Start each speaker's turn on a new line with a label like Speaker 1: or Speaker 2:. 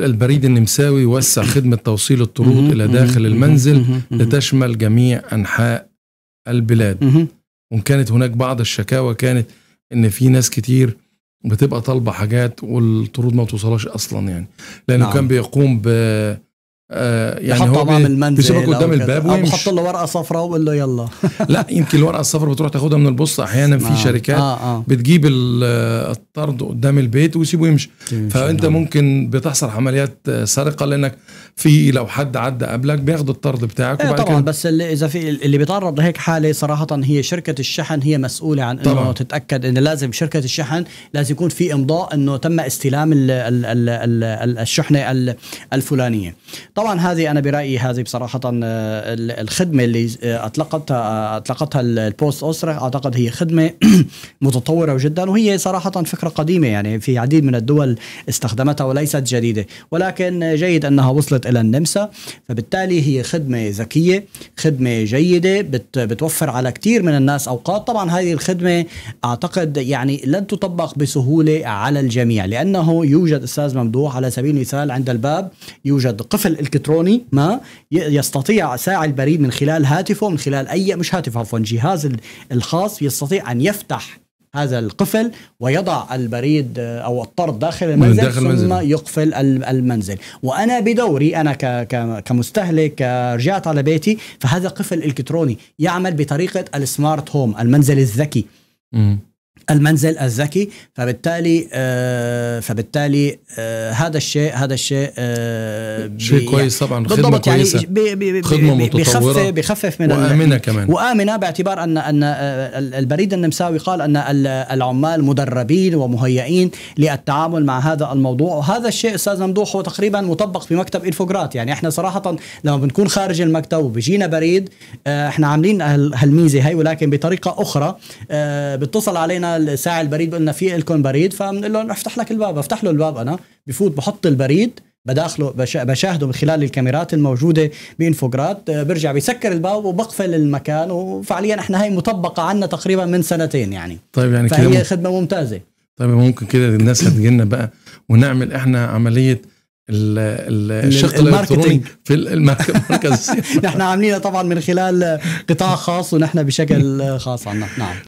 Speaker 1: البريد النمساوي وسع خدمة توصيل الطرود إلى داخل المنزل لتشمل جميع أنحاء البلاد وإن كانت هناك بعض الشكاوى كانت إن في ناس كتير بتبقى طالبة حاجات والطرود ما توصلهاش أصلا يعني لأنه نعم. كان بيقوم ب آه، يعني هو امام المنزل بيسيبك قدام الباب ويمشي بحط له
Speaker 2: ورقه صفراء وبقول له يلا
Speaker 1: لا يمكن الورقه الصفراء بتروح تاخدها من البوسطه احيانا في آه شركات آه آه بتجيب الطرد قدام البيت ويسيبه يمشي فانت نعم. ممكن بتحصل عمليات سرقه لانك في لو حد عدى قبلك بياخد الطرد بتاعك ايه طبعا بس اللي اذا في اللي بيتعرض لهيك حاله
Speaker 2: صراحه هي شركه الشحن هي مسؤوله عن انه
Speaker 1: تتاكد انه
Speaker 2: لازم شركه الشحن لازم يكون في امضاء انه تم استلام الـ الـ الـ الـ الشحنه الفلانيه طبعا هذه انا برايي هذه بصراحه آه، الخدمه اللي آه، اطلقتها آه، اطلقتها البوست اسره اعتقد هي خدمه متطوره جدا وهي صراحه فكره قديمه يعني في عديد من الدول استخدمتها وليست جديده ولكن جيد انها وصلت الى النمسا فبالتالي هي خدمه ذكيه خدمه جيده بتوفر على كثير من الناس اوقات طبعا هذه الخدمه اعتقد يعني لن تطبق بسهوله على الجميع لانه يوجد استاذ ممدوح على سبيل المثال عند الباب يوجد قفل الكتروني ما يستطيع ساعي البريد من خلال هاتفه من خلال اي مش هاتف عفوا جهاز الخاص يستطيع ان يفتح هذا القفل ويضع البريد آه، او الطرد داخل المنزل داخل ثم المنزل. يقفل المنزل وانا بدوري انا كمستهلك رجعت على بيتي فهذا قفل الكتروني يعمل بطريقه السمارت هوم المنزل الذكي م. المنزل الذكي فبالتالي آه فبالتالي آه هذا الشيء هذا الشيء آه شيء كويس طبعا خدمة يعني خدمه يعني خدمه متطوره بخفف من وامنه كمان وامنه باعتبار ان ان آه، البريد النمساوي قال ان العمال مدربين ومهيئين للتعامل مع هذا الموضوع وهذا الشيء استاذ ممدوح هو تقريبا مطبق في مكتب انفوجرات يعني احنا صراحه لما بنكون خارج المكتب وبيجينا بريد آه، احنا عاملين هالميزه هي ولكن بطريقه اخرى آه، بتصل علينا ساعي الساعه البريد قلنا في لكم بريد فبنقول لهم افتح لك الباب افتح له الباب انا بفوت بحط البريد بداخله بشاهده من خلال الكاميرات الموجوده بانفوجرات برجع بسكر الباب وبقفل المكان وفعليا احنا هي مطبقه عنا تقريبا من سنتين يعني
Speaker 1: طيب يعني فهي كده خدمه ممتازه طيب ممكن كده الناس هتجي لنا بقى ونعمل احنا عمليه الشق الالكتروني في المركز
Speaker 2: نحن عاملينها طبعا من خلال قطاع خاص ونحن بشكل خاص عنا نعم